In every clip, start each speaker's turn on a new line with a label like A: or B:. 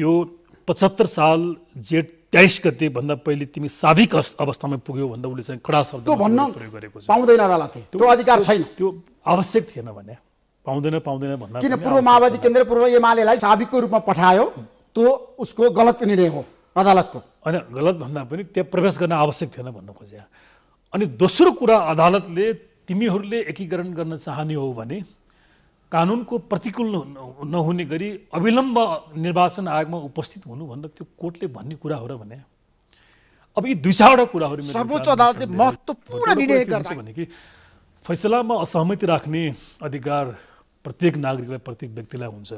A: त्यो पचहत्तर साल जेठ तेइस गते भन्दा पहिले तिमी साविक अवस्थामा पुग्यौ भन्दा उसले चाहिँ कडा शब्द प्रयोग
B: गरेको छ पाउँदैन अदालतले त्यो अधिकार छैन
A: त्यो आवश्यक थिएन भने पाउँदैन पाउँदैन भन्दा किन पूर्व माओवादी
B: केन्द्र पूर्व एमालेलाई साविकको रूपमा पठायो त्यो उसको गलत निर्णय हो
A: अदालतको होइन गलत भन्दा पनि त्यहाँ प्रवेश गर्न आवश्यक थिएन भन्न खोजे अनि दोस्रो कुरा अदालतले तिमीहरूले एकीकरण गर्न चाहने हो भने कानुनको प्रतिकूल नहुने गरी अविलम्ब निर्वाचन आयोगमा उपस्थित हुनु भनेर त्यो कोर्टले भन्ने कुरा हो र भने अब यी दुई चारवटा कुराहरू सर्वोच्च
B: अदालतले गर्छ
A: भने कि फैसलामा असहमति राख्ने अधिकार प्रत्येक नागरिकलाई प्रत्येक व्यक्तिलाई हुन्छ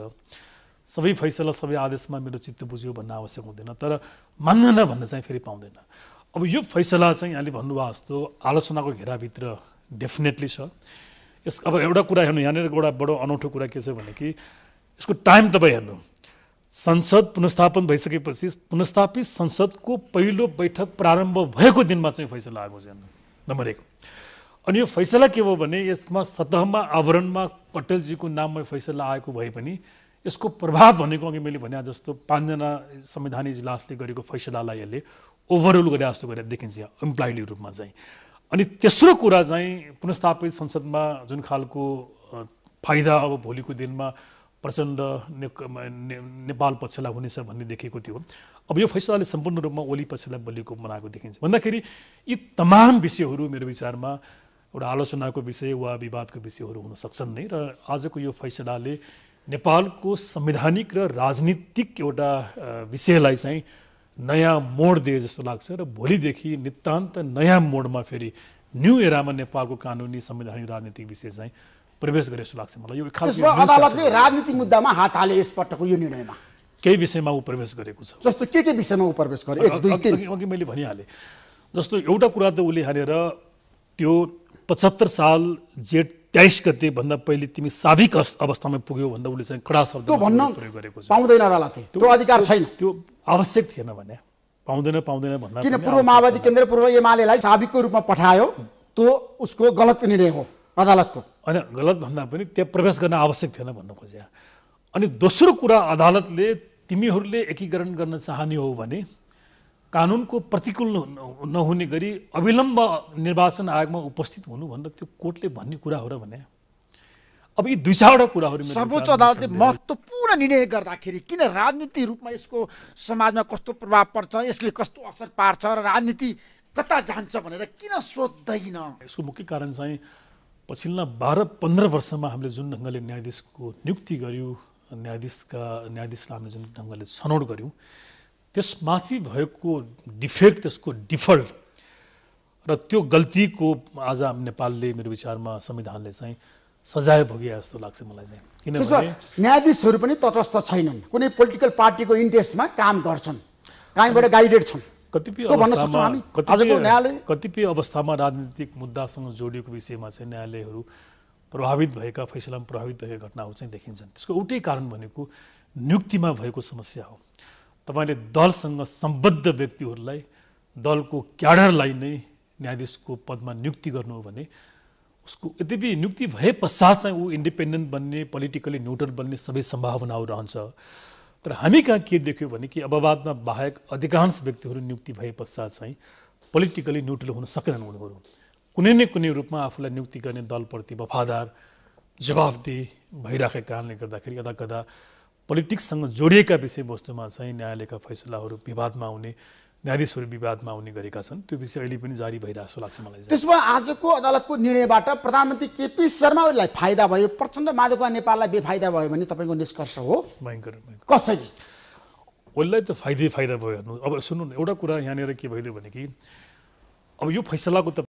A: सबै फैसला सबै आदेशमा मेरो चित्त बुझ्यो भन्न आवश्यक हुँदैन तर मान्दैन भन्न चाहिँ फेरि पाउँदैन अब यो फैसला चाहिँ यहाँले भन्नुभएको जस्तो आलोचनाको घेराभित्र डेफिनेटली छ यस अब एउटा कुरा हेर्नु यहाँनिर एउटा बडो अनौठो कुरा के छ भने कि यसको टाइम तपाईँ हेर्नु संसद पुनस्थापन भइसकेपछि पुनस्थापित संसदको पहिलो बैठक प्रारम्भ भएको दिनमा चाहिँ फैसला आएको हेर्नु नम्बर एक अनि यो फैसला के भयो भने यसमा सतहमा आवरणमा पटेलजीको नाममा फैसला आएको भए पनि यसको प्रभाव भनेको अघि मैले भने जस्तो पाँचजना संविधान इजलासले गरेको फैसलालाई यसले ओभरअल गरे जस्तो गरेर देखिन्छ इम्प्लाइडी रूपमा चाहिँ अनि तेस्रो कुरा चाहिँ पुनस्थापित संसदमा जुन खालको फाइदा अब भोलिको दिनमा प्रचण्ड नेपाल पक्षलाई हुनेछ भन्ने देखेको थियो अब यो फैसलाले सम्पूर्ण रूपमा ओली पक्षलाई बलिएको बनाएको देखिन्छ भन्दाखेरि यी तमाम विषयहरू मेरो विचारमा एउटा आलोचनाको विषय वा विवादको विषयहरू हुन सक्छन् नै र आजको यो फैसलाले नेपालको संवैधानिक र राजनीतिक एउटा विषयलाई चाहिँ नयाँ मोड दिए जस्तो लाग्छ र भोलिदेखि नितान्त नयाँ मोडमा फेरि न्यु एरामा नेपालको कानुनी संवैधानिक राजनीतिक विषय चाहिँ प्रवेश गरे जस्तो लाग्छ मलाई यो अदालतले
B: राजनीतिक मुद्दामा हात हाले यसपटकको यो निर्णयमा
A: केही विषयमा ऊ प्रवेश गरेको छ जस्तो
B: के के विषयमा ऊ प्रवेश गरे अघि
A: मैले भनिहालेँ जस्तो एउटा कुरा त उसले हालेर त्यो पचहत्तर साल जेठ तेइस भन्दा पहिले तिमी साविक अवस्थामा पुग्यौ भन्दा उसले चाहिँ कडा शब्द प्रयोग गरेको छ
B: पाउँदैन अदालतले त्यो अधिकार छैन त्यो आवश्यक थिएन भने
A: पाउँदैन पाउँदैन भन्दा किन पूर्व माओवादी
B: केन्द्र पूर्व एमालेलाई साविकको रूपमा पठायो त्यो उसको गलत निर्णय हो अदालतको होइन
A: गलत भन्दा पनि त्यहाँ प्रवेश गर्न आवश्यक थिएन भन्नु खोजे अनि दोस्रो कुरा अदालतले तिमीहरूले एकीकरण गर्न चाहने हो भने कानुनको प्रतिकूल नहुने गरी अविलम्ब निर्वाचन आयोगमा उपस्थित हुनु भनेर त्यो कोर्टले भन्ने कुरा हो र भने अब यी दुई चारवटा कुराहरू सर्वोच्च अदालतले
B: महत्त्वपूर्ण निर्णय गर्दाखेरि किन राजनीति रूपमा यसको समाजमा कस्तो प्रभाव पर्छ यसले कस्तो असर पार्छ र राजनीति कता जान्छ भनेर किन सोध्दैन
A: यसको मुख्य कारण चाहिँ पछिल्ला बाह्र पन्ध्र वर्षमा हामीले जुन ढङ्गले न्यायाधीशको नियुक्ति गऱ्यौँ न्यायाधीशका न्यायाधीशलाई हामीले जुन ढङ्गले छनौट गऱ्यौँ त्यसमाथि भएको डिफेक्ट त्यसको डिफल्ट र त्यो गल्तीको आज नेपालले मेरो विचारमा संविधानले चाहिँ सजाय भोगिया जस्तो लाग्छ मलाई चाहिँ किनभने
B: न्यायाधीशहरू पनि तटस्थ छैनन् कुनै पोलिटिकल पार्टीको इन्ट्रेस्टमा काम गर्छन् कहीँबाट गाइडेड छन् कतिपय अवस्थामा
A: कतिपय अवस्थामा राजनीतिक मुद्दासँग जोडिएको विषयमा चाहिँ न्यायालयहरू प्रभावित भएका फैसलामा प्रभावित भएका घटनाहरू चाहिँ देखिन्छन् त्यसको एउटै कारण भनेको नियुक्तिमा भएको समस्या हो तपाईँले दलसँग सम्बद्ध व्यक्तिहरूलाई दलको क्याडरलाई नै न्यायाधीशको पदमा नियुक्ति गर्नु हो भने उसको यद्यपि नियुक्ति भए पश्चात चाहिँ ऊ इन्डिपेन्डेन्ट बन्ने पोलिटिकली न्युट्रल बन्ने सबै सम्भावनाहरू रहन्छ तर हामी कहाँ के देख्यो भने कि अबवादमा बाहेक अधिकांश व्यक्तिहरू नियुक्ति भए पश्चात चाहिँ पोलिटिकली न्युट्रल हुन सकेनन् उनीहरू कुनै न कुनै रूपमा आफूलाई नियुक्ति गर्ने दलप्रति वफादार जवाफदेही भइराखेको कारणले गर्दाखेरि कदा कदा पोलिटिक्ससँग जोडिएका विषयवस्तुमा चाहिँ न्यायालयका फैसलाहरू विवादमा आउने न्यायाधीशहरू विवादमा आउने गरेका छन् त्यो विषय अहिले पनि जारी भइरहेको जस्तो लाग्छ
B: मलाई त्यसमा आजको अदालतको निर्णयबाट प्रधानमन्त्री केपी शर्मा ओलीलाई फाइदा भयो प्रचण्ड माधवका नेपाललाई बेफाइदा भयो भने तपाईँको निष्कर्ष हो भयङ्कर कसरी
A: उसलाई त फाइदै फाइदा भयो हेर्नु अब सुन्नु न एउटा कुरा यहाँनिर के भइदियो भने कि अब यो फैसलाको त